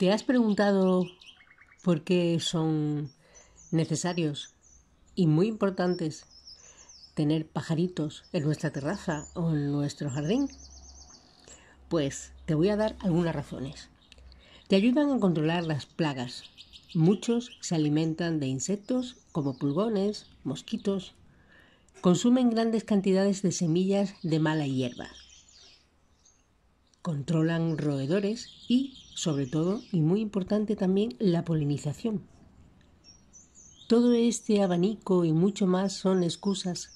¿Te has preguntado por qué son necesarios y muy importantes tener pajaritos en nuestra terraza o en nuestro jardín? Pues te voy a dar algunas razones. Te ayudan a controlar las plagas. Muchos se alimentan de insectos como pulgones, mosquitos. Consumen grandes cantidades de semillas de mala hierba controlan roedores y, sobre todo, y muy importante también, la polinización. Todo este abanico y mucho más son excusas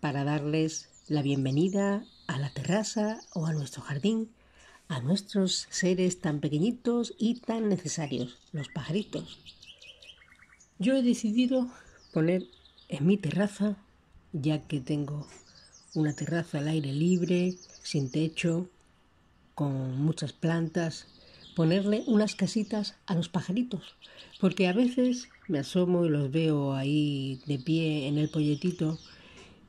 para darles la bienvenida a la terraza o a nuestro jardín, a nuestros seres tan pequeñitos y tan necesarios, los pajaritos. Yo he decidido poner en mi terraza, ya que tengo una terraza al aire libre, sin techo, con muchas plantas, ponerle unas casitas a los pajaritos, porque a veces me asomo y los veo ahí de pie en el polletito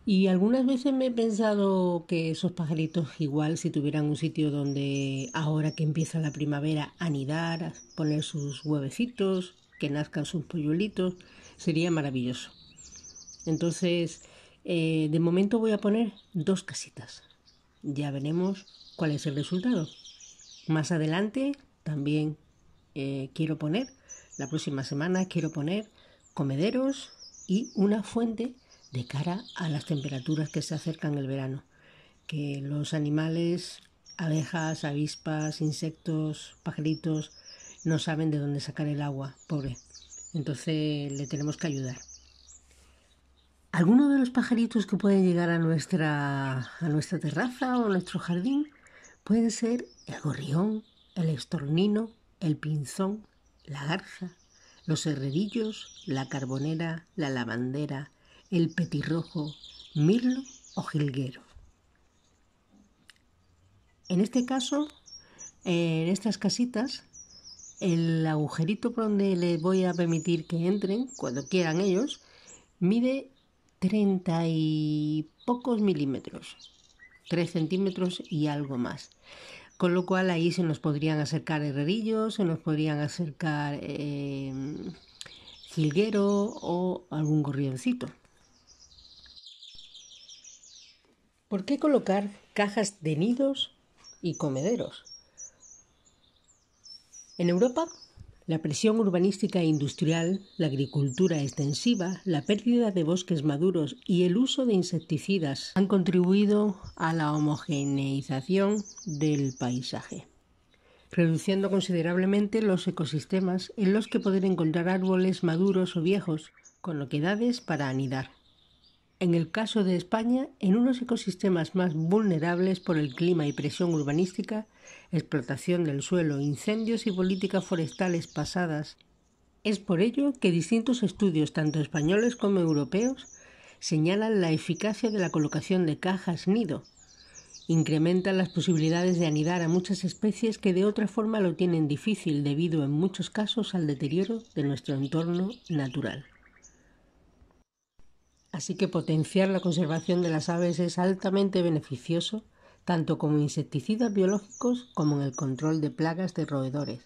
y algunas veces me he pensado que esos pajaritos igual si tuvieran un sitio donde ahora que empieza la primavera anidar, poner sus huevecitos, que nazcan sus polluelitos, sería maravilloso. Entonces, eh, de momento voy a poner dos casitas. Ya veremos cuál es el resultado. Más adelante también eh, quiero poner, la próxima semana quiero poner comederos y una fuente de cara a las temperaturas que se acercan el verano, que los animales, abejas, avispas, insectos, pajaritos, no saben de dónde sacar el agua, pobre. Entonces le tenemos que ayudar. ¿Alguno de los pajaritos que pueden llegar a nuestra, a nuestra terraza o nuestro jardín Pueden ser el gorrión, el estornino, el pinzón, la garza, los herrerillos, la carbonera, la lavandera, el petirrojo, mirlo o jilguero. En este caso, en estas casitas, el agujerito por donde les voy a permitir que entren, cuando quieran ellos, mide treinta y pocos milímetros. 3 centímetros y algo más. Con lo cual ahí se nos podrían acercar herrerillos, se nos podrían acercar eh, jilguero o algún gorrioncito. ¿Por qué colocar cajas de nidos y comederos? En Europa la presión urbanística e industrial, la agricultura extensiva, la pérdida de bosques maduros y el uso de insecticidas han contribuido a la homogeneización del paisaje, reduciendo considerablemente los ecosistemas en los que poder encontrar árboles maduros o viejos con loquedades para anidar en el caso de España, en unos ecosistemas más vulnerables por el clima y presión urbanística, explotación del suelo, incendios y políticas forestales pasadas. Es por ello que distintos estudios, tanto españoles como europeos, señalan la eficacia de la colocación de cajas nido. Incrementan las posibilidades de anidar a muchas especies que de otra forma lo tienen difícil debido en muchos casos al deterioro de nuestro entorno natural. Así que potenciar la conservación de las aves es altamente beneficioso, tanto como insecticidas biológicos como en el control de plagas de roedores,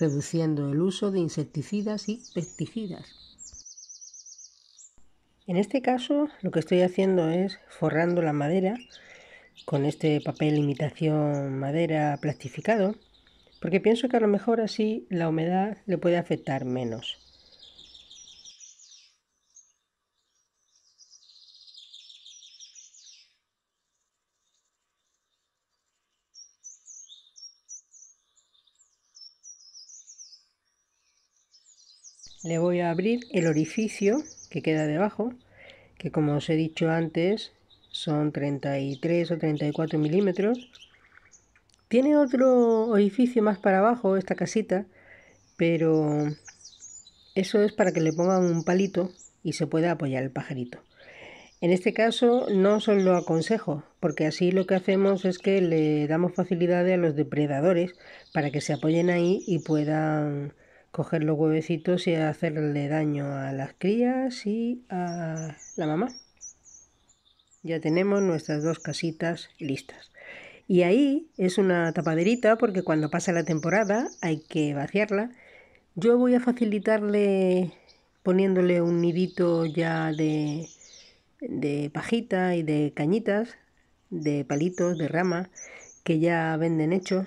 reduciendo el uso de insecticidas y pesticidas. En este caso, lo que estoy haciendo es forrando la madera con este papel imitación madera plastificado, porque pienso que a lo mejor así la humedad le puede afectar menos. le voy a abrir el orificio que queda debajo, que como os he dicho antes son 33 o 34 milímetros. Tiene otro orificio más para abajo esta casita, pero eso es para que le pongan un palito y se pueda apoyar el pajarito. En este caso no os lo aconsejo, porque así lo que hacemos es que le damos facilidades a los depredadores para que se apoyen ahí y puedan coger los huevecitos y hacerle daño a las crías y a la mamá. Ya tenemos nuestras dos casitas listas. Y ahí es una tapaderita porque cuando pasa la temporada hay que vaciarla. Yo voy a facilitarle poniéndole un nidito ya de, de pajita y de cañitas, de palitos, de rama, que ya venden hechos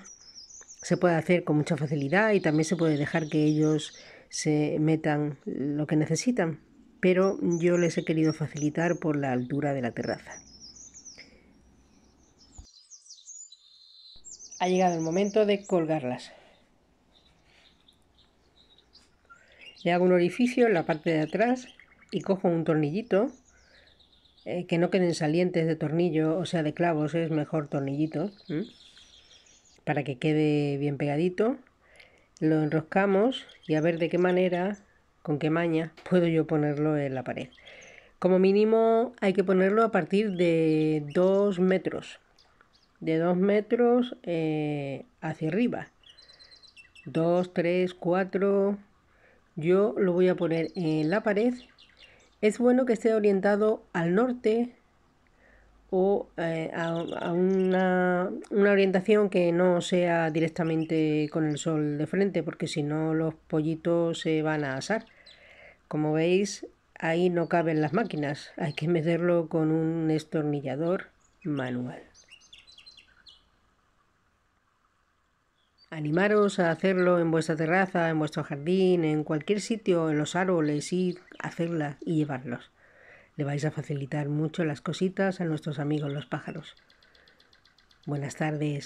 se puede hacer con mucha facilidad y también se puede dejar que ellos se metan lo que necesitan, pero yo les he querido facilitar por la altura de la terraza. Ha llegado el momento de colgarlas. Le hago un orificio en la parte de atrás y cojo un tornillito, eh, que no queden salientes de tornillo, o sea, de clavos, es mejor tornillito para que quede bien pegadito. Lo enroscamos y a ver de qué manera, con qué maña, puedo yo ponerlo en la pared. Como mínimo hay que ponerlo a partir de 2 metros. De 2 metros eh, hacia arriba. 2, 3, 4. Yo lo voy a poner en la pared. Es bueno que esté orientado al norte, o eh, a, una, una, orientación que no sea directamente con el sol de frente, porque si no los pollitos se van a asar. Como veis, ahí no caben las máquinas, hay que meterlo con un estornillador manual. Animaros a hacerlo en vuestra terraza, en vuestro jardín, en cualquier sitio, en los árboles, y hacerla y llevarlos. Le vais a facilitar mucho las cositas a nuestros amigos los pájaros. Buenas tardes.